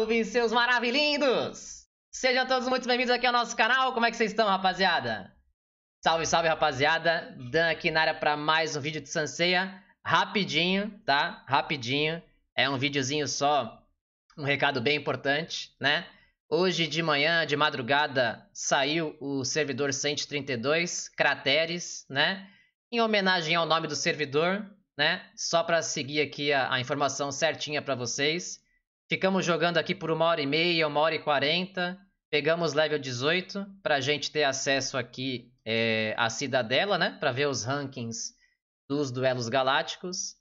Salve, seus maravilhindos! Sejam todos muito bem-vindos aqui ao nosso canal. Como é que vocês estão, rapaziada? Salve, salve, rapaziada. Dan aqui na área para mais um vídeo de Sanseia. Rapidinho, tá? Rapidinho. É um videozinho só, um recado bem importante, né? Hoje de manhã, de madrugada, saiu o servidor 132, Crateres, né? Em homenagem ao nome do servidor, né? Só para seguir aqui a, a informação certinha para vocês. Ficamos jogando aqui por uma hora e meia, uma hora e quarenta. Pegamos level 18 para gente ter acesso aqui é, à Cidadela, né? Para ver os rankings dos duelos galácticos.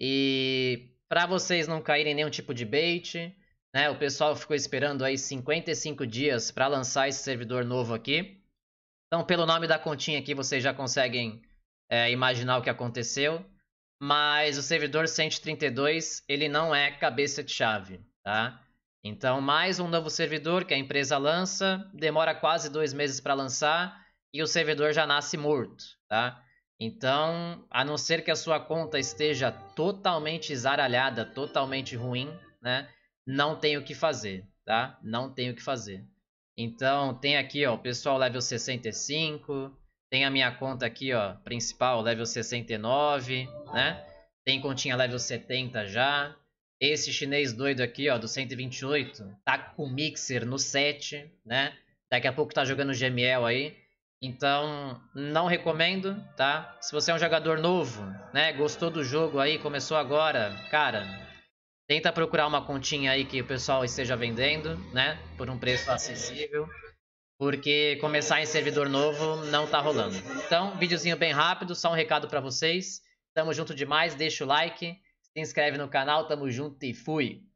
E para vocês não caírem nenhum tipo de bait, né? O pessoal ficou esperando aí 55 dias para lançar esse servidor novo aqui. Então, pelo nome da continha aqui, vocês já conseguem é, imaginar o que aconteceu. Mas o servidor 132, ele não é cabeça de chave. Tá? Então, mais um novo servidor que a empresa lança, demora quase dois meses para lançar e o servidor já nasce morto. Tá? Então, a não ser que a sua conta esteja totalmente zaralhada, totalmente ruim, né? Não tem o que fazer, tá? Não tem o que fazer. Então, tem aqui, ó, o pessoal level 65, tem a minha conta aqui, ó, principal, level 69, né? Tem continha level 70 já. Esse chinês doido aqui, ó, do 128, tá com mixer no 7, né? Daqui a pouco tá jogando GML aí. Então, não recomendo, tá? Se você é um jogador novo, né? Gostou do jogo aí, começou agora, cara, tenta procurar uma continha aí que o pessoal esteja vendendo, né? Por um preço acessível. Porque começar em servidor novo não tá rolando. Então, videozinho bem rápido, só um recado para vocês. Tamo junto demais, deixa o like se inscreve no canal, tamo junto e fui!